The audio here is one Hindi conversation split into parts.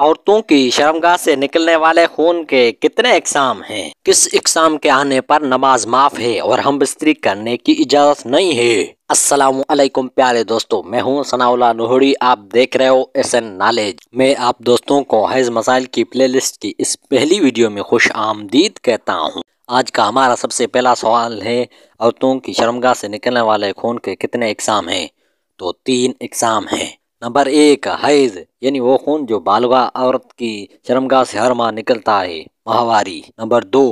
औरतों की शर्मगाह से निकलने वाले खून के कितने इकसाम हैं किस इकसाम के आने पर नमाज माफ है और हम बिस्तरी करने की इजाज़त नहीं है असलम प्यारे दोस्तों मैं हूं सनाउला नोहड़ी आप देख रहे हो एस एन नॉलेज मैं आप दोस्तों को हज मसाइल की प्लेलिस्ट की इस पहली वीडियो में खुश आमदीद कहता हूं आज का हमारा सबसे पहला सवाल है औरतों की शर्मगाह से निकलने वाले खून के कितने इकसाम हैं तो तीन इकसाम हैं नंबर एक हैज यानी वो खून जो बालगा औरत की शर्मगा से हर माह निकलता है माहवारी नंबर दो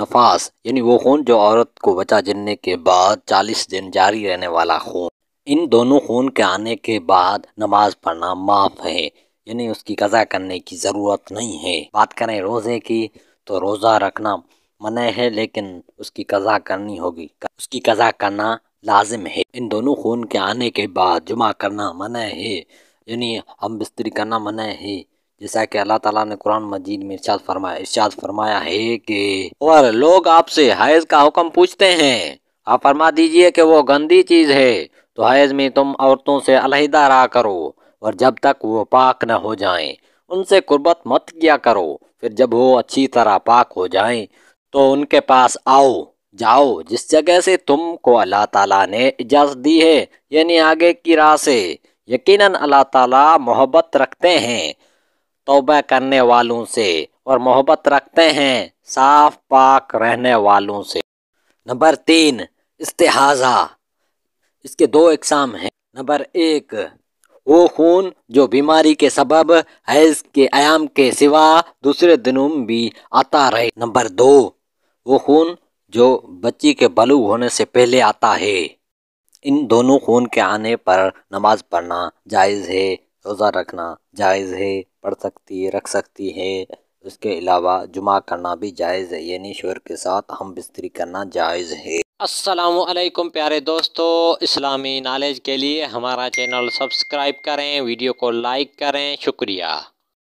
नफास यानी वो खून जो औरत को बचा जिनने के बाद चालीस दिन जारी रहने वाला खून इन दोनों खून के आने के बाद नमाज पढ़ना माफ है यानी उसकी कज़ा करने की ज़रूरत नहीं है बात करें रोज़े की तो रोज़ा रखना मना है लेकिन उसकी कज़ा करनी होगी उसकी कज़ा करना लाजिम है इन दोनों खून के आने के बाद जुमा करना मना है यानी हम बिस्तरी करना मना है जैसा कि अल्लाह ताला ने कुरान मजीद में इर्शाद फरमाया इर्शाद फरमाया है कि और लोग आपसे हैज़ का हुक्म पूछते हैं आप फरमा दीजिए कि वो गंदी चीज़ है तो हैज़ में तुम औरतों से अलहदा रहा करो और जब तक वो पाक न हो जाएं उनसे कुर्बत मत किया करो फिर जब वो अच्छी तरह पाक हो जाएं तो उनके पास आओ जाओ जिस जगह से तुमको अल्लाह ताला ने इजाज़त दी है यानी आगे की राह से यकीनन अल्लाह ताला मोहब्बत रखते हैं तोबा करने वालों से और मोहब्बत रखते हैं साफ पाक रहने वालों से नंबर तीन इस्तेहाजा इसके दो इकसाम हैं नंबर एक वो खून जो बीमारी के सबब हैज के आयाम के सिवा दूसरे दिनों में भी आता रहे नंबर दो वो खून जो बच्ची के बलू होने से पहले आता है इन दोनों खून के आने पर नमाज पढ़ना जायज़ है रोज़ा रखना जायज़ है पढ़ सकती है रख सकती है उसके अलावा जुमा करना भी जायज़ है यानी शोर के साथ हम बिस्तरी करना जायज़ है वालेकुम प्यारे दोस्तों इस्लामी नॉलेज के लिए हमारा चैनल सब्सक्राइब करें वीडियो को लाइक करें शुक्रिया